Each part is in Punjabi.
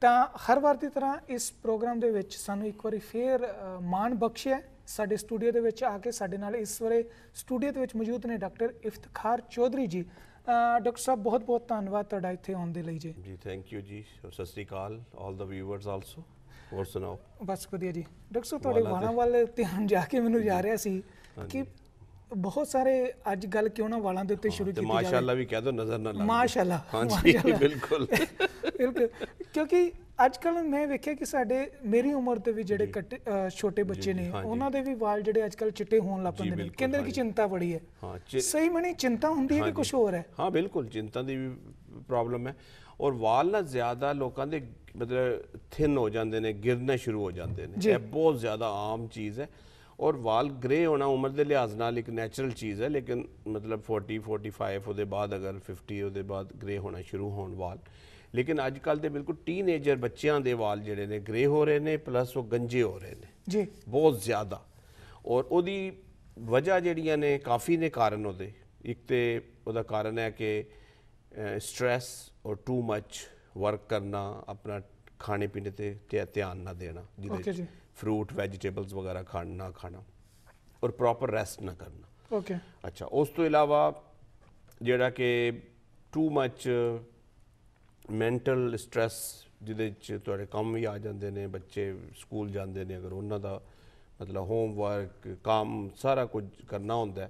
ਤਾਂ ਹਰ ਵਾਰ ਦੀ ਤਰ੍ਹਾਂ ਇਸ ਪ੍ਰੋਗਰਾਮ ਦੇ ਵਿੱਚ ਸਾਨੂੰ ਇੱਕ ਵਾਰੀ ਫੇਰ ਮਾਣ ਬਖਸ਼ਿਆ ਸਾਡੇ ਸਟੂਡੀਓ ਦੇ ਵਿੱਚ ਆ ਕੇ ਸਾਡੇ ਨਾਲ ਇਸ ਵਾਰੇ ਸਟੂਡੀਓ ਦੇ ਵਿੱਚ ਮੌਜੂਦ ਨੇ ਡਾਕਟਰ ਇਫਤਖਾਰ ਚੌਧਰੀ ਜੀ ਡਾਕਟਰ ਸਾਹਿਬ ਬਹੁਤ ਬਹੁਤ ਧੰਨਵਾਦ ਤੁਹਾਡਾ ਇੱਥੇ ਆਉਣ ਦੇ ਲਈ ਜੀ ਜੀ ਥੈਂਕ ਯੂ ਜੀ ਸਤਿ ਸ੍ਰੀ ਅਕਾਲ ਆਲ ਦਾ ਵਿਊਅਰਸ ਆਲਸੋ ਹੋਰ ਸੁਣਾਓ ਬਸ ਵਧੀਆ ਜੀ ਡਾਕਟਰ ਸਾਹਿਬ ਤੁਹਾਡੇ ਵਾਣਾ ਵੱਲ ਧਿਆਨ ਜਾ ਕੇ ਮੈਨੂੰ ਜਾ ਰਿਹਾ ਸੀ ਕਿ ਬਹੁਤ ਸਾਰੇ ਅੱਜ ਗੱਲ ਕਿਉਂ ਨਾ ਵਾਲਾਂ ਦੇ ਉੱਤੇ ਸ਼ੁਰੂ ਕੀਤੀ ਜਾਵੇ ਮਾਸ਼ਾਅੱਲਾ ਵੀ ਕਹਿ ਦੋ ਨਜ਼ਰ ਨਾ ਲੱਗੇ ਮਾਸ਼ਾਅੱਲਾ ਹਾਂਜੀ ਬਿਲਕੁਲ ਬਿਲਕੁਲ ਕਿਉਂਕਿ ਅੱਜ ਕੱਲ ਮੈਂ ਵੇਖਿਆ ਕਿ ਸਾਡੇ ਮੇਰੀ ਉਮਰ ਤੇ ਵੀ ਜਿਹੜੇ ਛੋਟੇ ਬੱਚੇ ਨੇ ਉਹਨਾਂ ਦੇ ਵੀ ਵਾਲ ਜਿਹੜੇ ਅੱਜ ਕੱਲ ਚਿੱਟੇ ਹੋਣ ਲੱਗ ਪੈਂਦੇ ਨੇ ਕਹਿੰਦੇ ਕਿ ਚਿੰਤਾ ਬੜੀ ਹੈ ਸਹੀ ਮਣੀ ਚਿੰਤਾ ਹੁੰਦੀ ਹੈ ਕਿ ਕੁਝ ਹੋਰ ਹੈ ਹਾਂ ਬਿਲਕੁਲ ਚਿੰਤਾ ਦੀ ਵੀ ਪ੍ਰੋਬਲਮ ਹੈ ਔਰ ਵਾਲ ਨਾ ਜ਼ਿਆਦਾ ਲੋਕਾਂ ਦੇ ਮਤਲਬ ਥਿਨ ਹੋ ਜਾਂਦੇ ਨੇ ਗਿਰਨੇ ਸ਼ੁਰੂ ਹੋ ਜਾਂਦੇ ਨੇ ਇਹ ਬਹੁਤ ਜ਼ਿਆਦਾ ਆਮ ਚੀਜ਼ ਹੈ ਔਰ ਵਾਲ ਗ੍ਰੇ ਹੋਣਾ ਉਮਰ ਦੇ ਲਿਹਾਜ਼ ਨਾਲ ਇੱਕ ਨੇਚਰਲ ਚੀਜ਼ ਹੈ ਲੇਕਿਨ ਮਤਲਬ 40 45 ਉਹਦੇ ਬਾਅਦ ਅਗਰ 50 ਉਹਦੇ ਬਾਅਦ ਗ੍ਰੇ ਹੋਣਾ ਸ਼ੁਰੂ ਹੋਣ ਵਾਲ ਲੇਕਿਨ ਅੱਜ ਕੱਲ ਦੇ ਬਿਲਕੁਲ ਟੀਨੇਜਰ ਬੱਚਿਆਂ ਦੇ ਵਾਲ ਜਿਹੜੇ ਨੇ ਗ੍ਰੇ ਹੋ ਰਹੇ ਨੇ ਪਲੱਸ ਉਹ ਗੰਜੇ ਹੋ ਰਹੇ ਨੇ ਜੀ ਬਹੁਤ ਜ਼ਿਆਦਾ ਔਰ ਉਹਦੀ ਵਜ੍ਹਾ ਜਿਹੜੀਆਂ ਨੇ ਕਾਫੀ ਨੇ ਕਾਰਨ ਉਹਦੇ ਇੱਕ ਤੇ ਉਹਦਾ ਕਾਰਨ ਹੈ ਕਿ ਸਟ्रेस ਔਰ ਟੂ ਮੱਚ ਵਰਕ ਕਰਨਾ ਆਪਣਾ ਖਾਣੇ ਪੀਣੇ ਤੇ ਧਿਆਨ ਨਾ ਦੇਣਾ ਜਿਹਦੇ ਵਿੱਚ ਫਰੂਟ ਵੈਜੀਟੇਬਲਸ ਵਗੈਰਾ ਖਾਣਾ ਖਾਣਾ ਔਰ ਪ੍ਰੋਪਰ ਰੈਸਟ ਨਾ ਕਰਨਾ ਓਕੇ ਅੱਛਾ ਉਸ ਤੋਂ ਇਲਾਵਾ ਜਿਹੜਾ ਕਿ ਟੂ ਮੱਚ ਮੈਂਟਲ ਸਟ्रेस ਜਿਹਦੇ ਚ ਤੁਹਾਡੇ ਕੰਮ ਵੀ ਆ ਜਾਂਦੇ ਨੇ ਬੱਚੇ ਸਕੂਲ ਜਾਂਦੇ ਨੇ ਅਗਰ ਉਹਨਾਂ ਦਾ ਮਤਲਬ ਹੋਮਵਰਕ ਕੰਮ ਸਾਰਾ ਕੁਝ ਕਰਨਾ ਹੁੰਦਾ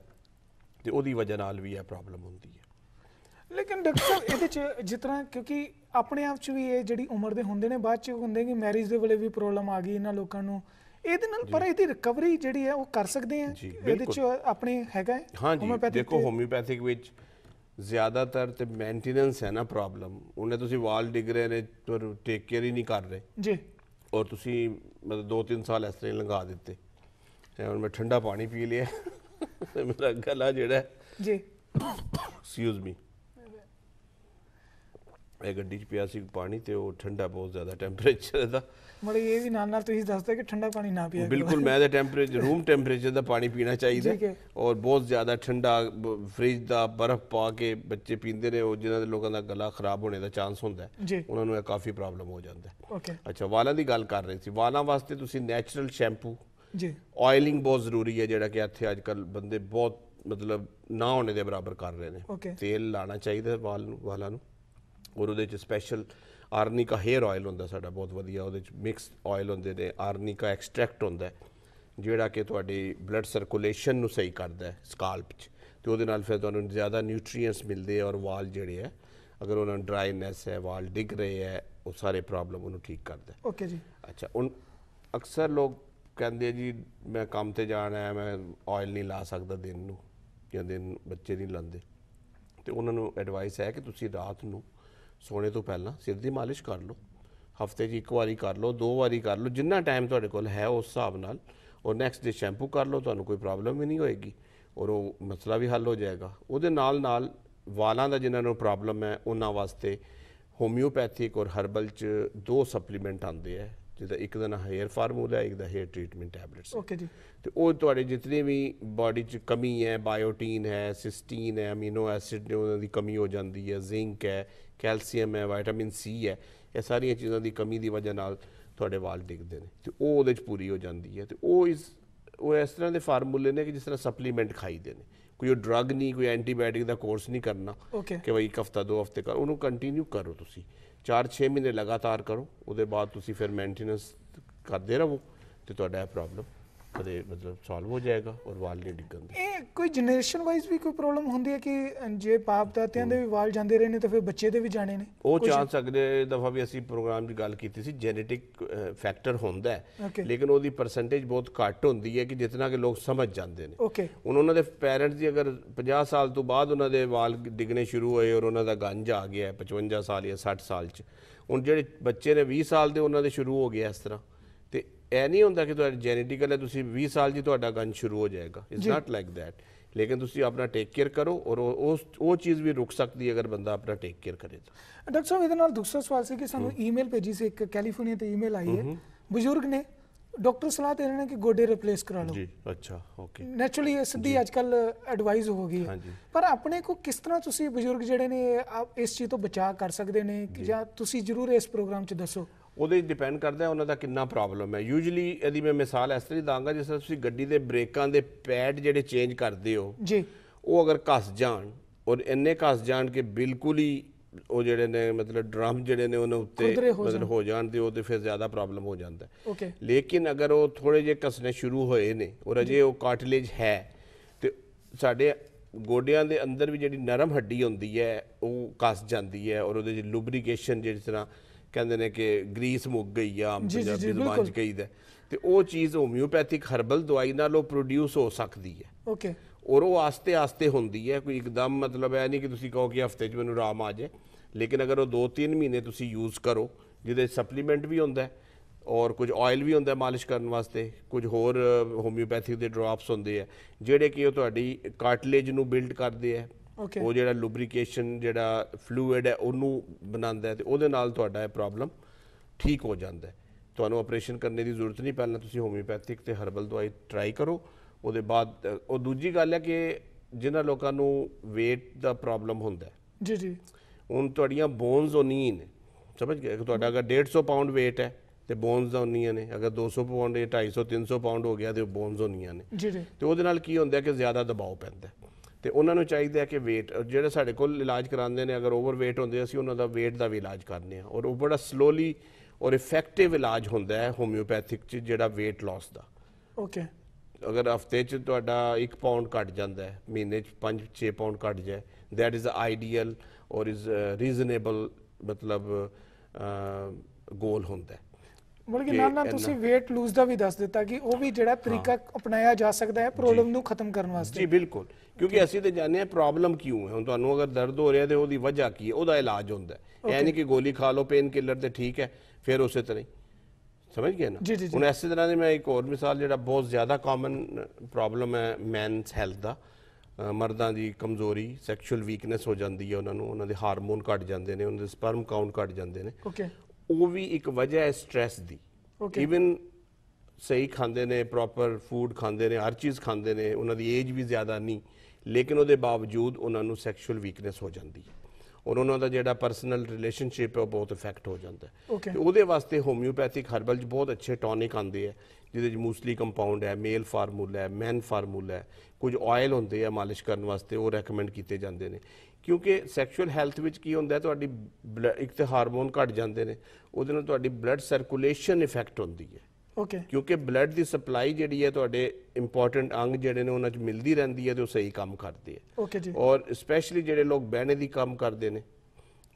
ਤੇ ਉਹਦੀ ਵਜ੍ਹਾ ਨਾਲ ਵੀ ਇਹ ਪ੍ਰੋਬਲਮ ਹੁੰਦੀ ਹੈ ਲੇਕਿਨ ਡਾਕਟਰ ਸਾਹਿਬ ਇਹਦੇ ਚ ਜਿਤਨਾ ਕਿਉਂਕਿ ਆਪਣੇ ਆਪ ਚ ਵੀ ਇਹ ਜਿਹੜੀ ਉਮਰ ਦੇ ਹੁੰਦੇ ਨੇ ਬਾਅਦ ਚ ਹੁੰਦੇ ਕਿ ਮੈਰਿਜ ਦੇ ਵੇਲੇ ਵੀ ਪ੍ਰੋਬਲਮ ਆ ਗਈ ਇਹਨਾਂ ਲੋਕਾਂ ਨੂੰ ਇਹਦੇ ਨਾਲ ਪਰ ਇਹਦੀ ਰਿਕਵਰੀ ਜਿਹੜੀ ਹੈ ਉਹ ਕਰ ਸਕਦੇ ਆ ਇਹਦੇ ਚ ਆਪਣੇ ਹੈਗਾ ਹੈ ਹੋਮਿਓਪੈਥਿਕ ਦੇਖੋ ਹੋਮਿਓਪੈਥਿਕ ਵਿੱਚ ਜ਼ਿਆਦਾਤਰ ਤੇ ਮੇਨਟੇਨੈਂਸ ਹੈ ਨਾ ਪ੍ਰੋਬਲਮ ਉਹਨੇ ਤੁਸੀਂ ਵਾਲ ਡਿਗ ਰਹੇ ਨੇ ਪਰ ਟੇਕ ਕੇਅਰ ਹੀ ਨਹੀਂ ਕਰ ਰਹੇ ਜੀ ਔਰ ਤੁਸੀਂ ਮਤਲਬ 2-3 ਸਾਲ ਇਸ ਤਰ੍ਹਾਂ ਲੰਗਾ ਦਿੱਤੇ ਹੁਣ ਮੈਂ ਠੰਡਾ ਪਾਣੀ ਪੀ ਲਿਆ ਤੇ ਮੇਰਾ ਗਲਾ ਜਿਹੜਾ ਜੀ ਐਕਸਕਿਊਜ਼ ਮੀ ਇਹ ਗੱਡੀ 'ਚ ਪਿਆ ਸੀ ਪਾਣੀ ਤੇ ਉਹ ਠੰਡਾ ਬਹੁਤ ਜ਼ਿਆਦਾ ਟੈਂਪਰੇਚਰ ਦਾ ਮੜੀ ਇਹ ਵੀ ਨਾਲ ਨਾਲ ਤੁਸੀਂ ਦੱਸਦੇ ਕਿ ਠੰਡਾ ਪਾਣੀ ਨਾ ਪੀਆ ਬਿਲਕੁਲ ਮੈਂ ਤਾਂ ਟੈਂਪਰੇਚਰ ਰੂਮ ਟੈਂਪਰੇਚਰ ਦਾ ਪਾਣੀ ਪੀਣਾ ਚਾਹੀਦਾ ਔਰ ਬਹੁਤ ਜ਼ਿਆਦਾ ਠੰਡਾ ਫ੍ਰਿਜ ਦਾ ਬਰਫ਼ ਪਾ ਕੇ ਬੱਚੇ ਪੀਂਦੇ ਨੇ ਉਹ ਜਿਨ੍ਹਾਂ ਦੇ ਲੋਕਾਂ ਦਾ ਗਲਾ ਖਰਾਬ ਹੋਣੇ ਦਾ ਚਾਂਸ ਹੁੰਦਾ ਹੈ ਉਹਨਾਂ ਨੂੰ ਇਹ ਕਾਫੀ ਪ੍ਰੋਬਲਮ ਹੋ ਜਾਂਦਾ ਹੈ ਅੱਛਾ ਵਾਲਾਂ ਦੀ ਗੱਲ ਕਰ ਰਹੇ ਸੀ ਵਾਲਾਂ ਵਾਸਤੇ ਤੁਸੀਂ ਨੇਚਰਲ ਸ਼ੈਂਪੂ ਜੀ ਆਇਲਿੰਗ ਬਹੁਤ ਜ਼ਰੂਰੀ ਹੈ ਜਿਹੜਾ ਕਿ ਇੱਥੇ ਕੱਲ ਬੰਦੇ ਬਹੁਤ ਮਤਲਬ ਨਾ ਹੋਣੇ ਦੇ ਬਰਾਬਰ ਕਰ ਰਹੇ ਨੇ ਤੇਲ ਲਾਣਾ ਚਾਹੀਦਾ ਵਾਲ ਨੂੰ ਵਾਲਾਂ ਨੂੰ ਔਰ ਉਹਦੇ ਚ ਸਪੈਸ਼ਲ ਆਰਨਿਕਾ ਹੇਅਰ ਆਇਲ ਹੁੰਦਾ ਸਾਡਾ ਬਹੁਤ ਵਧੀਆ ਉਹਦੇ ਚ ਮਿਕਸ ਆਇਲ ਹੁੰਦੇ ਨੇ ਆਰਨਿਕਾ ਐਕਸਟ੍ਰੈਕਟ ਹੁੰਦਾ ਜਿਹੜਾ ਕਿ ਤੁਹਾਡੀ ਬਲੱਡ ਸਰਕੂਲੇਸ਼ਨ ਨੂੰ ਸਹੀ ਕਰਦਾ ਹੈ ਸਕਾਲਪ 'ਚ ਤੇ ਉਹਦੇ ਨਾਲ ਫਿਰ ਤੁਹਾਨੂੰ ਜ਼ਿਆਦਾ ਨਿਊਟ੍ਰੀਐਂਟਸ ਮਿਲਦੇ ਆ ਔਰ ਵਾਲ ਜਿਹੜੇ ਆ ਅਗਰ ਉਹਨਾਂ ਨੂੰ ਡਰਾਈਨੈਸ ਹੈ ਵਾਲ ਡਿੱਗ ਰਹੇ ਹੈ ਉਹ ਸਾਰੇ ਪ੍ਰੋਬਲਮ ਉਹਨੂੰ ਠੀਕ ਕਰਦਾ ਓਕੇ ਜੀ ਅੱਛਾ ਉਹ ਅਕਸਰ ਲੋਕ ਕਹਿੰਦੇ ਆ ਜੀ ਮੈਂ ਕੰਮ ਤੇ ਜਾਣਾ ਹੈ ਮੈਂ ਆਇਲ ਨਹੀਂ ਲਾ ਸਕਦਾ ਦਿਨ ਨੂੰ ਜਾਂ ਦਿਨ ਬੱਚੇ ਨਹੀਂ ਲੰਦੇ ਤੇ ਉਹਨਾਂ ਨੂੰ ਐਡਵਾਈਸ ਹੈ ਕਿ ਤੁਸੀਂ ਰਾਤ ਨੂੰ ਸੋਣੇ ਤੋਂ ਪਹਿਲਾਂ ਸਿਰ ਦੀ ਮਾਲਿਸ਼ ਕਰ ਲਓ ਹਫਤੇ 'ਚ ਇੱਕ ਵਾਰੀ ਕਰ ਲਓ ਦੋ ਵਾਰੀ ਕਰ ਲਓ ਜਿੰਨਾ ਟਾਈਮ ਤੁਹਾਡੇ ਕੋਲ ਹੈ ਉਸ ਹਿਸਾਬ ਨਾਲ ਔਰ ਨੈਕਸਟ ਡੇ ਸ਼ੈਂਪੂ ਕਰ ਲਓ ਤੁਹਾਨੂੰ ਕੋਈ ਪ੍ਰੋਬਲਮ ਵੀ ਨਹੀਂ ਹੋਏਗੀ ਔਰ ਉਹ ਮਸਲਾ ਵੀ ਹੱਲ ਹੋ ਜਾਏਗਾ ਉਹਦੇ ਨਾਲ ਨਾਲ ਵਾਲਾਂ ਦਾ ਜਿਨ੍ਹਾਂ ਨੂੰ ਪ੍ਰੋਬਲਮ ਹੈ ਉਹਨਾਂ ਵਾਸਤੇ ਹੋਮਿਓਪੈਥਿਕ ਔਰ ਹਰਬਲ ਚ ਦੋ ਸਪਲੀਮੈਂਟ ਆਉਂਦੇ ਆ ਜਿਹਦਾ ਇੱਕ ਦਾ ਨਾਮ ਹੇਅਰ ਫਾਰਮੂਲਾ ਹੈ ਇੱਕ ਦਾ ਹੇਅਰ ਟ੍ਰੀਟਮੈਂਟ ਟੈਬਲੇਟਸ ਓਕੇ ਜੀ ਤੇ ਉਹ ਤੁਹਾਡੇ ਜਿਤਨੇ ਵੀ ਬਾਡੀ 'ਚ ਕਮੀ ਹੈ ਬਾਇਓਟਿਨ ਹੈ ਸਿਸਟੀਨ ਹੈ ਅਮੀਨੋ ਐਸਿਡ ਦੀ ਉਹਨਾਂ ਦੀ ਕਮੀ ਹੋ ਜਾਂਦੀ ਹੈ ਜ਼ਿੰਕ ਹੈ ਕੈਲਸ਼ੀਅਮ ਹੈ ਵਿਟਾਮਿਨ ਸੀ ਹੈ ਇਹ ਸਾਰੀਆਂ ਚੀਜ਼ਾਂ ਦੀ ਕਮੀ ਦੀ ਵਜ੍ਹਾ ਨਾਲ ਤੁਹਾਡੇ ਵਾਲ ਡਿੱਗਦੇ ਨੇ ਤੇ ਉਹ ਉਹਦੇ 'ਚ ਪੂਰੀ ਹੋ ਜਾਂਦੀ ਹੈ ਤੇ ਉਹ ਇਸ ਉਹ ਇਸ ਤਰ੍ਹਾਂ ਦੇ ਫਾਰਮੂਲੇ ਨੇ ਕਿ ਜਿਸ ਤਰ੍ਹਾਂ ਸਪਲੀਮੈਂਟ ਖਾਈਦੇ ਨੇ ਕੋਈ ਡਰੱਗ ਨਹੀਂ ਕੋਈ ਐਂਟੀਬਾਇਓਟਿਕ ਦਾ ਕੋਰਸ ਨਹੀਂ ਕਰਨਾ ਕਿ ਭਾਈ ਇੱਕ ਹਫਤਾ ਦੋ ਹਫਤੇ ਕਰ ਉਹਨੂੰ ਕੰਟੀਨਿਊ ਕਰੋ ਤੁਸੀਂ 4-6 ਮਹੀਨੇ ਲਗਾਤਾਰ ਕਰੋ ਉਹਦੇ ਬਾਅਦ ਤੁਸੀਂ ਫਿਰ ਮੇਨਟੇਨੈਂਸ ਕਰਦੇ ਰਹੋ ਤੇ ਤੁਹਾਡਾ ਇਹ ਪ੍ਰੋਬਲਮ ਕਦੇ ਮਤਲਬ ਸੋਲਵ ਹੋ ਜਾਏਗਾ ਔਰ ਵਾਲ ਨਹੀਂ ਡਿੱਗਣ ਦੇ ਇਹ ਕੋਈ ਜਨਰੇਸ਼ਨ ਵਾਈਜ਼ ਵੀ ਕੋਈ ਪ੍ਰੋਬਲਮ ਹੁੰਦੀ ਹੈ ਕਿ ਜੇ ਬਾਪ ਦਾਦਿਆਂ ਦੇ ਵੀ ਵਾਲ ਜਾਂਦੇ ਰਹੇ ਨੇ ਤਾਂ ਫਿਰ ਬੱਚੇ ਦੇ ਵੀ ਜਾਣੇ ਨੇ ਉਹ ਚਾਂਸ ਅਗਲੇ ਦਫਾ ਵੀ ਅਸੀਂ ਪ੍ਰੋਗਰਾਮ ਦੀ ਗੱਲ ਕੀਤੀ ਸੀ ਜੈਨੇਟਿਕ ਫੈਕਟਰ ਹੁੰਦਾ ਹੈ ਲੇਕਿਨ ਉਹਦੀ ਪਰਸੈਂਟੇਜ ਬਹੁਤ ਘੱਟ ਹੁੰਦੀ ਹੈ ਕਿ ਜਿੰਨਾ ਕਿ ਲੋਕ ਸਮਝ ਜਾਂਦੇ ਨੇ ਓਕੇ ਉਹਨਾਂ ਦੇ ਪੈਰੈਂਟਸ ਦੀ ਅਗਰ 50 ਸਾਲ ਤੋਂ ਬਾਅਦ ਉਹਨਾਂ ਦੇ ਵਾਲ ਡਿੱਗਣੇ ਸ਼ੁਰੂ ਹੋਏ ਔਰ ਉਹਨਾਂ ਦਾ ਗੰਜ ਆ ਗਿਆ 55 ਸਾਲ ਜਾਂ 60 ਸਾਲ ਚ ਹੁਣ ਜਿਹੜੇ ਬੱਚੇ ਨੇ 20 ਸਾਲ ਦੇ ਉਹਨਾਂ ਦੇ ਸ਼ੁਰੂ ਹੋ ਗਿਆ ਇਸ ਤਰ੍ਹਾਂ ਇਹ ਨਹੀਂ ਹੁੰਦਾ ਕਿ ਤੁਹਾਡਾ ਜੈਨੇਟਿਕਲ ਹੈ ਤੁਸੀਂ 20 ਸਾਲ ਜੀ ਤੁਹਾਡਾ ਗਨ ਸ਼ੁਰੂ ਹੋ ਜਾਏਗਾ ਇਟਸ ਨਾਟ ਲਾਈਕ ਥੈਟ ਲੇਕਿਨ ਤੁਸੀਂ ਆਪਣਾ ਟੇਕ ਕੇਅਰ ਕਰੋ ਔਰ ਉਸ ਉਹ ਚੀਜ਼ ਵੀ ਰੁਕ ਸਕਦੀ ਹੈ ਅਗਰ ਬੰਦਾ ਆਪਣਾ ਟੇਕ ਕੇਅਰ ਕਰੇ ਤਾਂ ਡਾਕਟਰ ਸਾਹਿਬ ਇਹਦੇ ਨਾਲ ਦੂਸਰਾ ਸਵਾਲ ਸੀ ਕਿ ਸਾਨੂੰ ਈਮੇਲ ਭੇਜੀ ਸੀ ਇੱਕ ਕੈਲੀਫੋਰਨੀਆ ਤੋਂ ਈਮੇਲ ਆਈ ਹੈ ਬਜ਼ੁਰਗ ਨੇ ਡਾਕਟਰ ਸਲਾਹ ਦੇ ਰਹੇ ਨੇ ਕਿ ਗੋਡੇ ਰਿਪਲੇਸ ਕਰਾ ਲਓ ਜੀ ਅੱਛਾ ਓਕੇ ਨੈਚੁਰਲੀ ਇਹ ਸਿੱਧੀ ਅੱਜਕੱਲ ਐਡਵਾਈਸ ਹੋ ਗਈ ਹੈ ਪਰ ਆਪਣੇ ਕੋ ਕਿਸ ਤਰ੍ਹਾਂ ਤੁਸੀਂ ਬਜ਼ੁਰਗ ਜਿਹੜੇ ਨੇ ਇਸ ਚੀਜ਼ ਤੋਂ ਬਚਾਅ ਕਰ ਸਕਦੇ ਨੇ ਜਾਂ ਤੁਸੀਂ ਜ਼ਰੂਰ ਇਸ ਪ੍ਰੋਗਰਾਮ 'ਚ ਦੱਸੋ ਉਹਦੇ ਡਿਪੈਂਡ ਕਰਦਾ ਹੈ ਉਹਨਾਂ ਦਾ ਕਿੰਨਾ ਪ੍ਰੋਬਲਮ ਹੈ ਯੂਜੂਲੀ ਇਹਦੀ ਮੈਂ ਮਿਸਾਲ ਇਸ ਤਰ੍ਹਾਂ ਦਾਂਗਾ ਜਿਸ ਤਰ੍ਹਾਂ ਤੁਸੀਂ ਗੱਡੀ ਦੇ ਬ੍ਰੇਕਾਂ ਦੇ ਪੈਡ ਜਿਹੜੇ ਚੇਂਜ ਕਰਦੇ ਹੋ ਜੀ ਉਹ ਅਗਰ ਕੱਸ ਜਾਣ ਔਰ ਇੰਨੇ ਕੱਸ ਜਾਣ ਕਿ ਬਿਲਕੁਲ ਹੀ ਉਹ ਜਿਹੜੇ ਨੇ ਮਤਲਬ ਡਰਮ ਜਿਹੜੇ ਨੇ ਉਹਨਾਂ ਉੱਤੇ ਮਤਲਬ ਹੋ ਜਾਣ ਤੇ ਉਹਦੇ ਫਿਰ ਜ਼ਿਆਦਾ ਪ੍ਰੋਬਲਮ ਹੋ ਜਾਂਦਾ ਹੈ ਓਕੇ ਲੇਕਿਨ ਅਗਰ ਉਹ ਥੋੜੇ ਜੇ ਕਸਨੇ ਸ਼ੁਰੂ ਹੋਏ ਨੇ ਔਰ ਅਜੇ ਉਹ ਕਾਰਟਿਲੇਜ ਹੈ ਤੇ ਸਾਡੇ ਗੋਡਿਆਂ ਦੇ ਅੰਦਰ ਵੀ ਜਿਹੜੀ ਨਰਮ ਹੱਡੀ ਹੁੰਦੀ ਹੈ ਉਹ ਕੱਸ ਜਾਂਦੀ ਹੈ ਔਰ ਉਹਦੇ ਜਿਹੜੀ ਲੁਬਰੀਕੇਸ਼ਨ ਜਿਹੜੀ ਤਰ੍ਹਾਂ ਕਹਿੰਦੇ ਨੇ ਕਿ ਗ੍ਰੀਸ ਮੁੱਕ ਗਈ ਆ ਪੰਜਾਬੀ ਜ਼ਬਾਨ ਚ ਕਹੀਦਾ ਤੇ ਉਹ ਚੀਜ਼ ਹੋਮਿਓਪੈਥਿਕ ਹਰਬਲ ਦਵਾਈ ਨਾਲ ਉਹ ਪ੍ਰੋਡਿਊਸ ਹੋ ਸਕਦੀ ਹੈ ਓਕੇ ਔਰ ਉਹ ਆਸਤੇ ਆਸਤੇ ਹੁੰਦੀ ਹੈ ਕੋਈ ਇੱਕਦਮ ਮਤਲਬ ਐ ਨਹੀਂ ਕਿ ਤੁਸੀਂ ਕਹੋ ਕਿ ਹਫਤੇ 'ਚ ਮੈਨੂੰ ਆਰਾਮ ਆ ਜਾਏ ਲੇਕਿਨ ਅਗਰ ਉਹ 2-3 ਮਹੀਨੇ ਤੁਸੀਂ ਯੂਜ਼ ਕਰੋ ਜਿਹਦੇ ਸਪਲੀਮੈਂਟ ਵੀ ਹੁੰਦਾ ਹੈ ਔਰ ਕੁਝ ਆਇਲ ਵੀ ਹੁੰਦਾ ਮਾਲਿਸ਼ ਕਰਨ ਵਾਸਤੇ ਕੁਝ ਹੋਰ ਹੋਮਿਓਪੈਥਿਕ ਦੇ ਡ੍ਰੌਪਸ ਹੁੰਦੇ ਆ ਜਿਹੜੇ ਕਿ ਉਹ ਤੁਹਾਡੀ ਕਾਰਟਲੇਜ ਨੂੰ ਬਿਲਡ ਕਰਦੇ ਆ ਉਹ ਜਿਹੜਾ ਲੂਬਰੀਕੇਸ਼ਨ ਜਿਹੜਾ ਫਲੂਇਡ ਹੈ ਉਹਨੂੰ ਬਣਾਉਂਦਾ ਤੇ ਉਹਦੇ ਨਾਲ ਤੁਹਾਡਾ ਇਹ ਪ੍ਰੋਬਲਮ ਠੀਕ ਹੋ ਜਾਂਦਾ ਹੈ ਤੁਹਾਨੂੰ ਆਪਰੇਸ਼ਨ ਕਰਨ ਦੀ ਜ਼ਰੂਰਤ ਨਹੀਂ ਪਹਿਲਾਂ ਤੁਸੀਂ ਹੋਮਿਓਪੈਥਿਕ ਤੇ ਹਰਬਲ ਦਵਾਈ ਟਰਾਈ ਕਰੋ ਉਹਦੇ ਬਾਅਦ ਉਹ ਦੂਜੀ ਗੱਲ ਹੈ ਕਿ ਜਿਨ੍ਹਾਂ ਲੋਕਾਂ ਨੂੰ weight ਦਾ ਪ੍ਰੋਬਲਮ ਹੁੰਦਾ ਹੈ ਜੀ ਜੀ ਉਹਨ ਤੁਹਾਡੀਆਂ ਬੋਨਸ ਉਨੀਆਂ ਨੇ ਸਮਝ ਗਏ ਤੁਹਾਡਾ ਅਗਰ 150 ਪਾਉਂਡ weight ਹੈ ਤੇ ਬੋਨਸ ਉਨੀਆਂ ਨੇ ਅਗਰ 200 ਪਾਉਂਡ ਜਾਂ 250 300 ਪਾਉਂਡ ਹੋ ਗਿਆ ਤੇ ਬੋਨਸ ਉਨੀਆਂ ਨੇ ਜੀ ਜੀ ਤੇ ਉਹਦੇ ਨਾਲ ਕੀ ਹੁੰਦਾ ਕਿ ਜ਼ਿਆਦਾ ਦਬਾਅ ਪੈਂਦਾ ਹੈ ਤੇ ਉਹਨਾਂ ਨੂੰ ਚਾਹੀਦਾ ਕਿ weight ਜਿਹੜੇ ਸਾਡੇ ਕੋਲ ਇਲਾਜ ਕਰਾਉਂਦੇ ਨੇ ਅਗਰ weight ਹੁੰਦੇ ਅਸੀਂ ਉਹਨਾਂ ਦਾ weight ਦਾ ਵੀ ਇਲਾਜ ਕਰਨੇ ਆ ਔਰ ਉਹ ਬੜਾ ਸਲੋਲੀ ਔਰ ਇਫੈਕਟਿਵ ਇਲਾਜ ਹੁੰਦਾ ਹੈ ਹੋਮਿਓਪੈਥਿਕ ਚ ਜਿਹੜਾ weight loss ਦਾ ਓਕੇ ਅਗਰ ਹਫਤੇ ਚ ਤੁਹਾਡਾ 1 ਪਾਉਂਡ ਘਟ ਜਾਂਦਾ ਹੈ ਮਹੀਨੇ ਚ 5-6 ਪਾਉਂਡ ਘਟ ਜਾਏ that is the ideal or is reasonable ਮਤਲਬ ਗੋਲ ਹੁੰਦਾ ਹੈ ਬਲਕਿ ਨਾਲ ਨਾਲ ਤੁਸੀਂ weight lose ਦਾ ਵੀ ਦੱਸ ਦਿੱਤਾ ਕਿ ਉਹ ਵੀ ਜਿਹੜਾ ਤਰੀਕਾ ਅਪਣਾਇਆ ਜਾ ਸਕਦਾ ਹੈ ਪ੍ਰੋਬਲਮ ਨੂੰ ਖਤਮ ਕਰਨ ਵਾਸਤੇ ਜੀ ਬਿਲਕੁਲ ਕਿਉਂਕਿ ਅਸੀਂ ਤੇ ਜਾਣਦੇ ਆ ਪ੍ਰੋਬਲਮ ਕਿਉਂ ਹੈ ਹੁਣ ਤੁਹਾਨੂੰ ਅਗਰ ਦਰਦ ਹੋ ਰਿਹਾ ਤੇ ਉਹਦੀ ਵਜ੍ਹਾ ਕੀ ਹੈ ਉਹਦਾ ਇਲਾਜ ਹੁੰਦਾ ਹੈ ਐ ਨਹੀਂ ਕਿ ਗੋਲੀ ਖਾ ਲਓ ਪੇਨ ਕਿਲਰ ਤੇ ਠੀਕ ਹੈ ਫਿਰ ਉਸੇ ਤਰ੍ਹਾਂ ਹੀ ਸਮਝ ਗਏ ਨਾ ਹੁਣ ਐਸੇ ਤਰ੍ਹਾਂ ਦੀ ਮੈਂ ਇੱਕ ਹੋਰ ਮਿਸਾਲ ਜਿਹੜਾ ਬਹੁਤ ਜ਼ਿਆਦਾ ਕਾਮਨ ਪ੍ਰੋਬਲਮ ਹੈ ਮੈਨਸ ਹੈਲਥ ਦਾ ਮਰਦਾਂ ਦੀ ਕਮਜ਼ੋਰੀ ਸੈਕਸ਼ੂਅਲ ਵੀਕਨੈਸ ਹੋ ਜਾਂਦੀ ਹੈ ਉਹਨਾਂ ਨੂੰ ਉਹਨਾਂ ਦੇ ਹਾਰਮੋਨ ਘਟ ਜਾਂਦੇ ਨੇ ਉਹਨਾਂ ਦੇ ਸਪਰਮ ਕਾਊਂਟ ਘਟ ਜਾਂਦੇ ਨੇ ਓਕੇ ਉਹ ਵੀ ਇੱਕ ਵਜ੍ਹਾ ਹੈ ਸਟ्रेस ਦੀ ਇਵਨ ਸਹੀ ਖਾਂਦੇ ਨੇ ਪ੍ਰੋਪਰ ਫੂਡ ਖਾਂਦੇ ਨੇ ਹਰ ਚੀਜ਼ ਖਾਂਦੇ ਨੇ ਉਹਨਾਂ ਦੀ ਏਜ ਵੀ ਜ਼ਿਆਦਾ ਨਹੀਂ ਲੇਕਿਨ ਉਹਦੇ ਬਾਵਜੂਦ ਉਹਨਾਂ ਨੂੰ ਸੈਕਸ਼ੂਅਲ ਵੀਕਨੈਸ ਹੋ ਜਾਂਦੀ ਹੈ ਔਰ ਉਹਨਾਂ ਦਾ ਜਿਹੜਾ ਪਰਸਨਲ ਰਿਲੇਸ਼ਨਸ਼ਿਪ ਹੈ ਉਹ ਬਹੁਤ ਇਫੈਕਟ ਹੋ ਜਾਂਦਾ ਹੈ ਤੇ ਉਹਦੇ ਵਾਸਤੇ ਹੋਮਿਓਪੈਥਿਕ ਹਰਬਲ ਜ ਬਹੁਤ ਅੱਛੇ ਟੌਨਿਕ ਆਉਂਦੇ ਆ ਜਿਹਦੇ ਚ ਮੂਸਲੀ ਕੰਪਾਊਂਡ ਹੈ ਮੇਲ ਫਾਰਮੂਲਾ ਹੈ ਮੈਨ ਫਾਰਮੂਲਾ ਹੈ ਕੁਝ ਆਇਲ ਹੁੰਦੇ ਆ ਮਾਲਿਸ਼ ਕਰਨ ਵਾਸਤੇ ਉਹ ਰეკਮੈਂਡ ਕੀਤੇ ਜਾਂਦੇ ਨੇ ਕਿਉਂਕਿ ਸੈਕਸ਼ੂਅਲ ਹੈਲਥ ਵਿੱਚ ਕੀ ਹੁੰਦਾ ਤੁਹਾਡੀ ਇੱਕ ਤੇ ਹਾਰਮੋਨ ਘਟ ਜਾਂਦੇ ਨੇ ਉਹਦੇ ਨਾਲ ਤੁਹਾਡੀ ਬਲੱਡ ਸਰਕੂਲੇਸ਼ਨ ਇਫੈਕਟ ਹੁੰਦੀ ਹੈ ਓਕੇ ਕਿਉਂਕਿ ਬਲੱਡ ਦੀ ਸਪਲਾਈ ਜਿਹੜੀ ਹੈ ਤੁਹਾਡੇ ਇੰਪੋਰਟੈਂਟ ਅੰਗ ਜਿਹੜੇ ਨੇ ਉਹਨਾਂ 'ਚ ਮਿਲਦੀ ਰਹਿੰਦੀ ਹੈ ਤੇ ਉਹ ਸਹੀ ਕੰਮ ਕਰਦੇ ਆ ਓਕੇ ਜੀ ਔਰ ਸਪੈਸ਼ਲੀ ਜਿਹੜੇ ਲੋਕ ਬਹਿਣੇ ਦੀ ਕੰਮ ਕਰਦੇ ਨੇ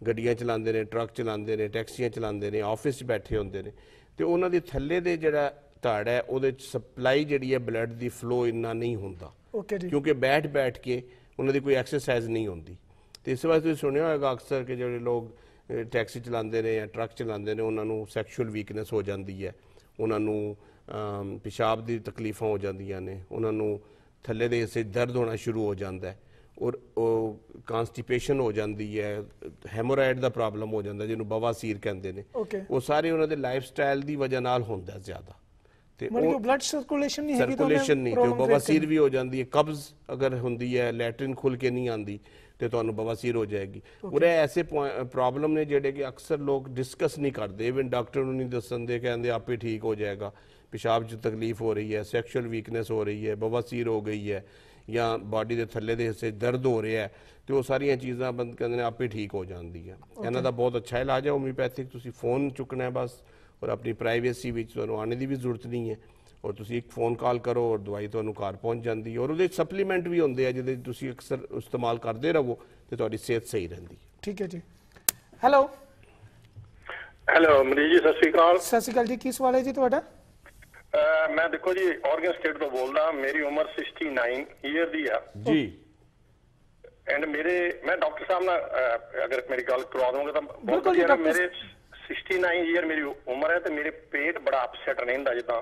ਗੱਡੀਆਂ ਚਲਾਉਂਦੇ ਨੇ ਟਰੱਕ ਚਲਾਉਂਦੇ ਨੇ ਟੈਕਸੀਆਂ ਚਲਾਉਂਦੇ ਨੇ ਆਫਿਸ 'ਚ ਬੈਠੇ ਹੁੰਦੇ ਨੇ ਤੇ ਉਹਨਾਂ ਦੇ ਥੱਲੇ ਦੇ ਜਿਹੜਾ ਧੜ ਹੈ ਉਹਦੇ 'ਚ ਸਪਲਾਈ ਜਿਹੜੀ ਹੈ ਬਲੱਡ ਦੀ ਫਲੋ ਇੰਨਾ ਨਹੀਂ ਹੁੰਦਾ ਓਕੇ ਜੀ ਕਿਉਂਕਿ ਬੈਠ ਬੈਠ ਕੇ ਉਹਨਾਂ ਦੀ ਕੋਈ ਐਕਸਰਸਾਈਜ਼ ਨਹੀਂ ਹੁੰਦੀ ਤੇ ਇਸ ਵਾਰ ਤੁਸੀਂ ਸੁਣਿਆ ਹੋਵੇਗਾ ਅਕਸਰ ਕਿ ਜਿਹੜੇ ਲੋਕ ਟੈਕਸੀ ਚਲਾਉਂਦੇ ਨੇ ਜਾਂ ਟਰੱਕ ਚਲਾਉਂਦੇ ਨੇ ਉਹਨਾਂ ਨੂੰ ਸੈਕਸ਼ੂਅਲ ਵੀਕਨੈਸ ਹੋ ਜਾਂਦੀ ਹੈ ਉਹਨਾਂ ਨੂੰ ਪਿਸ਼ਾਬ ਦੀ ਤਕਲੀਫਾਂ ਹੋ ਜਾਂਦੀਆਂ ਨੇ ਉਹਨਾਂ ਨੂੰ ਥੱਲੇ ਦੇ ਹਿੱਸੇ ਦਰਦ ਹੋਣਾ ਸ਼ੁਰੂ ਹੋ ਜਾਂਦਾ ਹੈ ਔਰ ਕਨਸਟੀਪੇਸ਼ਨ ਹੋ ਜਾਂਦੀ ਹੈ ਹੈਮੋਰਾਇਡ ਦਾ ਪ੍ਰੋਬਲਮ ਹੋ ਜਾਂਦਾ ਜਿਹਨੂੰ ਬਵਾਸੀਰ ਕਹਿੰਦੇ ਨੇ ਉਹ ਸਾਰੇ ਉਹਨਾਂ ਦੇ ਲਾਈਫ ਸਟਾਈਲ ਦੀ ਵਜ੍ਹਾ ਨਾਲ ਹੁੰਦਾ ਜ਼ਿਆਦਾ ਤੇ ਉਹ ਬਲੱਡ ਸਰਕੂਲੇਸ਼ਨ ਨਹੀਂ ਹੈਗੀ ਸਰਕੂਲੇਸ਼ਨ ਨਹੀਂ ਤੇ ਬਵਾਸੀਰ ਵੀ ਹੋ ਜਾਂਦੀ ਹੈ ਕਬਜ਼ ਅਗਰ ਹੁੰਦੀ ਹੈ ਲੈਟਰਨ ਖੁੱਲ ਕੇ ਨਹੀਂ ਆਂਦੀ ਤੇ ਤੁਹਾਨੂੰ ਬਵਾਸੀਰ ਹੋ ਜਾਏਗੀ ਉਰੇ ਐਸੇ ਪ੍ਰੋਬਲਮ ਨੇ ਜਿਹੜੇ ਕਿ ਅਕਸਰ ਲੋਕ ਡਿਸਕਸ ਨਹੀਂ ਕਰਦੇ ਇਵਨ ਡਾਕਟਰ ਨੂੰ ਨਹੀਂ ਦੱਸਣ ਦੇ ਕਹਿੰਦੇ ਆਪੇ ਠੀਕ ਹੋ ਜਾਏਗਾ ਪਿਸ਼ਾਬ 'ਚ ਤਕਲੀਫ ਹੋ ਰਹੀ ਹੈ ਸੈਕਸ਼ੂਅਲ ਵੀਕਨੈਸ ਹੋ ਰਹੀ ਹੈ ਬਵਾਸੀਰ ਹੋ ਗਈ ਹੈ ਜਾਂ ਬਾਡੀ ਦੇ ਥੱਲੇ ਦੇ ਹਿੱਸੇ ਦਰਦ ਹੋ ਰਿਹਾ ਤੇ ਉਹ ਸਾਰੀਆਂ ਚੀਜ਼ਾਂ ਬੰਦ ਕਹਿੰਦੇ ਨੇ ਆਪੇ ਠੀਕ ਹੋ ਜਾਂਦੀ ਹੈ ਇਹਨਾਂ ਦਾ ਬਹੁਤ ਅੱਛਾ ਇਲਾਜ ਹੈ ਹੋਮਿਓਪੈਥਿਕ ਤੁਸੀਂ ਫੋਨ ਚੁੱਕਣਾ ਹੈ ਬਸ ਔਰ ਆਪਣੀ ਪ੍ਰਾਈਵੇਸੀ ਵਿੱਚ ਤੁਹਾਨੂੰ ਆਣੇ ਦੀ ਵੀ ਜ਼ਰੂਰਤ ਨਹੀਂ ਹੈ ਔਰ ਤੁਸੀਂ ਇੱਕ ਫੋਨ ਕਾਲ ਕਰੋ ਔਰ ਦਵਾਈ ਤੁਹਾਨੂੰ ਘਰ ਪਹੁੰਚ ਜਾਂਦੀ ਔਰ ਉਹਦੇ ਸਪਲੀਮੈਂਟ ਵੀ ਹੁੰਦੇ ਆ ਜਿਹਦੇ ਤੁਸੀਂ ਅਕਸਰ ਇਸਤੇਮਾਲ ਕਰਦੇ ਰਹੋ ਤੇ ਤੁਹਾਡੀ ਸਿਹਤ ਸਹੀ ਰਹਿੰਦੀ ਹੈ ਠੀਕ ਹੈ ਜੀ ਹੈਲੋ ਹੈਲੋ ਮਰੀ ਜੀ ਸਤਿ ਸ਼੍ਰੀ ਅਕਾਲ ਸਤਿ ਸ਼੍ਰੀ ਅਕਾਲ ਜੀ ਕੀ ਸਵਾਲ ਹੈ ਜੀ ਤੁਹਾਡਾ ਮੈਂ ਦੇਖੋ ਜੀ ਔਰਗਨ ਸਟੇਟ ਤੋਂ ਬੋਲਦਾ ਮੇਰੀ ਉਮਰ 69 ਈਅਰ ਦੀ ਆ ਜੀ ਐਂਡ ਮੇਰੇ ਮੈਂ ਡਾਕਟਰ ਸਾਹਿਬ ਨਾਲ ਅਗਰ ਮੇਰੀ ਗੱਲ ਕਰਵਾ ਦੋਗੇ ਤਾਂ ਬਹੁਤ ਵਧੀਆ ਮੇਰੇ 69 ਈਅਰ ਮੇਰੀ ਉਮਰ ਹੈ ਤੇ ਮੇਰੇ ਪੇਟ ਬੜਾ ਅਪਸੈਟ ਰਹਿੰਦਾ ਜਿੱਦਾਂ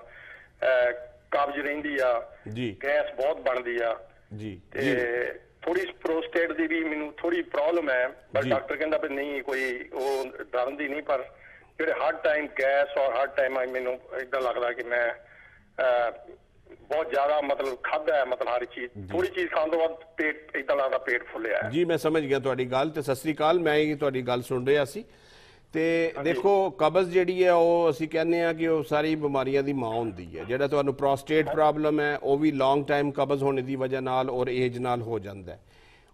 ਕਬਜ਼ ਰਹਿੰਦੀ ਆ ਜੀ ਗੈਸ ਬਹੁਤ ਬਣਦੀ ਆ ਜੀ ਤੇ ਥੋੜੀ ਪ੍ਰੋਸਟੇਟ ਦੀ ਵੀ ਮੈਨੂੰ ਥੋੜੀ ਪ੍ਰੋਬਲਮ ਹੈ ਪਰ ਡਾਕਟਰ ਕਹਿੰਦਾ ਵੀ ਨਹੀਂ ਕੋਈ ਉਹ ਡਰਨ ਦੀ ਨਹੀਂ ਪਰ ਜਿਹੜੇ ਹਰ ਟਾਈਮ ਗੈਸ ਔਰ ਹਰ ਟਾਈਮ ਆ ਮੈਨੂੰ ਇਦਾਂ ਲੱਗਦਾ ਕਿ ਮੈਂ ਬਹੁਤ ਜ਼ਿਆਦਾ ਮਤਲਬ ਖਾਦਾ ਹੈ ਮਤਲਬ ਹਰ ਚੀਜ਼ ਥੋੜੀ ਚੀਜ਼ ਖਾਣ ਤੋਂ ਬਾਅਦ ਪੇਟ ਇਦਾਂ ਲੱਗਦਾ ਪੇਟ ਫੁੱਲਿਆ ਜੀ ਮੈਂ ਸਮਝ ਗਿਆ ਤੁਹਾਡੀ ਗੱਲ ਤੇ ਸਸਰੀ ਕਾਲ ਮੈਂ ਇਹ ਤੁਹਾਡੀ ਗੱਲ ਸੁਣ ਰਿਹਾ ਸੀ ਤੇ ਦੇਖੋ ਕਬਜ਼ ਜਿਹੜੀ ਹੈ ਉਹ ਅਸੀਂ ਕਹਿੰਦੇ ਆ ਕਿ ਉਹ ਸਾਰੀ ਬਿਮਾਰੀਆਂ ਦੀ ਮਾਂ ਹੁੰਦੀ ਹੈ ਜਿਹੜਾ ਤੁਹਾਨੂੰ ਪ੍ਰੋਸਟੇਟ ਪ੍ਰੋਬਲਮ ਹੈ ਉਹ ਵੀ ਲੌਂਗ ਟਾਈਮ ਕਬਜ਼ ਹੋਣ ਦੀ وجہ ਨਾਲ ਔਰ ਏਜ ਨਾਲ ਹੋ ਜਾਂਦਾ ਹੈ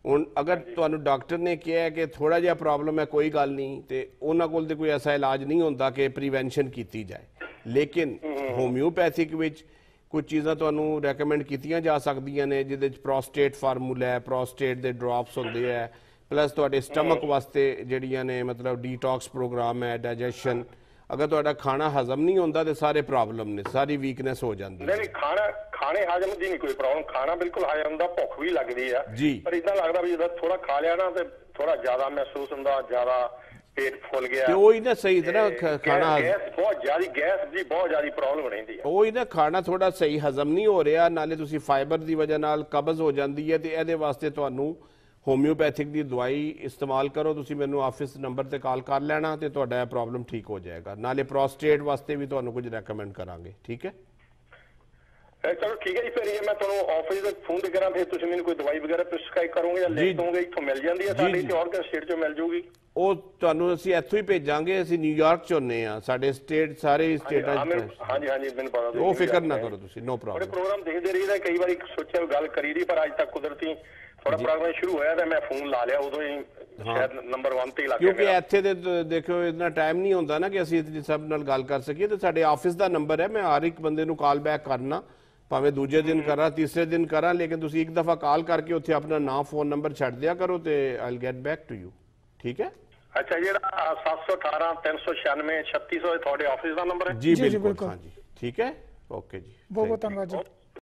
ਹੁਣ ਅਗਰ ਤੁਹਾਨੂੰ ਡਾਕਟਰ ਨੇ ਕਿਹਾ ਕਿ ਥੋੜਾ ਜਿਹਾ ਪ੍ਰੋਬਲਮ ਹੈ ਕੋਈ ਗੱਲ ਨਹੀਂ ਤੇ ਉਹਨਾਂ ਕੋਲ ਤੇ ਕੋਈ ਐਸਾ ਇਲਾਜ ਨਹੀਂ ਹੁੰਦਾ ਕਿ ਪ੍ਰੀਵੈਂਸ਼ਨ ਕੀਤੀ ਜਾਏ ਲੇਕਿਨ ਹੋਮਿਓਪੈਥਿਕ ਵਿੱਚ ਕੁਝ ਚੀਜ਼ਾਂ ਤੁਹਾਨੂੰ ਰეკਮੈਂਡ ਕੀਤੀਆਂ ਜਾ ਸਕਦੀਆਂ ਨੇ ਜਿਹਦੇ ਵਿੱਚ ਪ੍ਰੋਸਟੇਟ ਫਾਰਮੂਲਾ ਹੈ ਪ੍ਰੋਸਟੇਟ ਦੇ ਡ੍ਰੌਪਸ ਹੁੰਦੇ ਆ ਪਲੱਸ ਤੁਹਾਡੇ ਸਟਮਕ ਵਾਸਤੇ ਜਿਹੜੀਆਂ ਨੇ ਮਤਲਬ ਡੀਟੌਕਸ ਪ੍ਰੋਗਰਾਮ ਹੈ ਡਾਈਜੈਸ਼ਨ ਅਗਰ ਤੁਹਾਡਾ ਖਾਣਾ ਹਜ਼ਮ ਨਹੀਂ ਹੁੰਦਾ ਤੇ ਸਾਰੇ ਪ੍ਰੋਬਲਮ ਨੇ ਸਾਰੀ ਵੀਕਨੈਸ ਹੋ ਜਾਂਦੀ ਹੈ ਨਹੀਂ ਖਾਣਾ ਖਾਣੇ ਹਜ਼ਮ ਦੀ ਨਹੀਂ ਕੋਈ ਪ੍ਰੋਬਲਮ ਖਾਣਾ ਬਿਲਕੁਲ ਆ ਜਾਂਦਾ ਭੁੱਖ ਵੀ ਲੱਗਦੀ ਆ ਪਰ ਇਦਾਂ ਲੱਗਦਾ ਵੀ ਜਦੋਂ ਥੋੜਾ ਖਾ ਲਿਆ ਨਾ ਤੇ ਥੋੜਾ ਜ਼ਿਆਦਾ ਮਹਿਸੂਸ ਹੁੰਦਾ ਜ਼ਿਆਦਾ ਪੇਟ ਫੁੱਲ ਗਿਆ ਤੇ ਉਹ ਹੀ ਨਾ ਸਹੀ ਤਰ੍ਹਾਂ ਖਾਣਾ ਗੈਸ ਬਹੁਤ ਜ਼ਿਆਦਾ ਗੈਸ ਦੀ ਬਹੁਤ ਜ਼ਿਆਦਾ ਪ੍ਰੋਬਲਮ ਬਣਦੀ ਆ ਉਹ ਹੀ ਨਾ ਖਾਣਾ ਥੋੜਾ ਸਹੀ ਹਜ਼ਮ ਨਹੀਂ ਹੋ ਰਿਹਾ ਨਾਲੇ ਤੁਸੀਂ ਫਾਈਬਰ ਦੀ ਵਜ੍ਹਾ ਨਾਲ ਕਬਜ਼ ਹੋ ਜਾਂਦੀ ਹੈ ਤੇ ਇਹਦੇ ਵਾਸਤੇ ਤੁਹਾਨੂੰ ਹੋਮਿਓਪੈਥਿਕ ਦੀ ਦਵਾਈ ਇਸਤੇਮਾਲ ਕਰੋ ਤੁਸੀਂ ਮੈਨੂੰ ਆਫਿਸ ਨੰਬਰ ਤੇ ਕਾਲ ਕਰ ਲੈਣਾ ਤੇ ਤੁਹਾਡਾ ਇਹ ਪ੍ਰੋਬਲਮ ਠੀਕ ਹੋ ਜਾਏਗਾ ਨਾਲੇ ਪ੍ਰੋਸਟੇਟ ਵਾਸਤੇ ਵੀ ਤੁਹਾਨੂੰ ਕੁਝ ਰეკਮੈਂਡ ਕਰਾਂਗੇ ਠੀਕ ਹੈ ਚਲੋ ਠੀਕ ਹੈ ਜੀ ਫਿਰ ਇਹ ਮੈਂ ਤੁਹਾਨੂੰ ਆਫਿਸ ਦਾ ਫੋਨ ਦੇ ਕਰਾਂ ਫਿਰ ਤੁਸੀਂ ਮੈਨੂੰ ਕੋਈ ਦਵਾਈ ਵਗੈਰਾ ਪ੍ਰਿਸਕ੍ਰਾਈਬ ਕਰੋਗੇ ਜਾਂ ਲਿਖ ਦੋਗੇ ਇੱਥੋਂ ਮਿਲ ਜਾਂਦੀ ਹੈ ਸਾਡੇ ਇੱਥੇ ਆਰਗਨ ਸਟੇਟ ਚੋਂ ਮਿਲ ਜੂਗੀ ਉਹ ਤੁਹਾਨੂੰ ਅਸੀਂ ਇੱਥੋਂ ਹੀ ਭੇਜਾਂਗੇ ਅਸੀਂ ਨਿਊਯਾਰਕ ਚੋਂ ਨੇ ਆ ਸਾਡੇ ਸਟੇਟ ਸਾਰੇ ਸਟੇਟਾਂ ਚ ਹਾਂਜੀ ਹਾਂਜੀ ਮੈਨੂੰ ਪਤਾ ਉਹ ਫਿਕਰ ਨਾ ਕਰੋ ਤੁਸੀਂ ਨੋ ਪ੍ਰੋਬਲਮ ਪ੍ਰੋਗਰਾਮ ਦੇਖਦੇ ਰਹੀਦਾ ਕਈ ਵਾਰੀ ਸੋਚਿਆ ਗੱਲ ਕਰੀਦੀ ਪਰ ਅੱਜ ਤੱਕ ਕੁਦਰਤੀ ਥੋੜਾ ਪ੍ਰੋਗਰਾਮ ਸ਼ੁਰੂ ਹੋਇਆ ਤਾਂ ਮੈਂ ਫੋਨ ਲਾ ਲਿਆ ਉਦੋਂ ਹੀ ਸ਼ਾਇਦ ਨੰਬਰ 1 ਤੇ ਲੱਗ ਗਿਆ ਕਿਉਂਕਿ ਇੱਥੇ ਤੇ ਦੇਖੋ ਇਤਨਾ ਟਾਈਮ ਨਹੀਂ ਹੁੰਦਾ ਨਾ ਕਿ ਅਸੀਂ ਸਭ ਨਾਲ ਗੱਲ ਕਰ ਸਕੀਏ ਤੇ ਸਾਡੇ ਆਫਿਸ ਦਾ ਨੰਬਰ ਹੈ ਮੈਂ ਹਰ ਇੱਕ ਬੰਦੇ ਨੂੰ ਕਾਲ ਬੈਕ ਕਰਨਾ ਭਾਵੇਂ ਦੂਜੇ ਦਿਨ ਕਰਾਂ ਤੀਸਰੇ ਦਿਨ ਕਰਾਂ ਲੇਕਿਨ ਤੁਸੀਂ ਇੱਕ ਦਫਾ ਕਾਲ ਕਰਕੇ ਉੱਥੇ ਆਪਣਾ ਨਾਮ ਫੋਨ ਨੰਬਰ ਛੱਡ ਦਿਆ ਕਰੋ ਤੇ I'll get back to you ਠੀਕ ਹੈ ਅੱਛਾ ਜਿਹੜਾ 718 396 3600 ਤੁਹਾਡੇ ਆਫਿਸ ਦਾ ਨੰਬਰ ਹੈ ਜੀ ਬਿਲਕੁਲ ਹਾਂ ਜੀ ਠੀਕ ਹੈ ਓਕੇ ਜੀ ਬਹੁਤ ਬਹੁਤ ਧੰਨਵਾਦ ਜੀ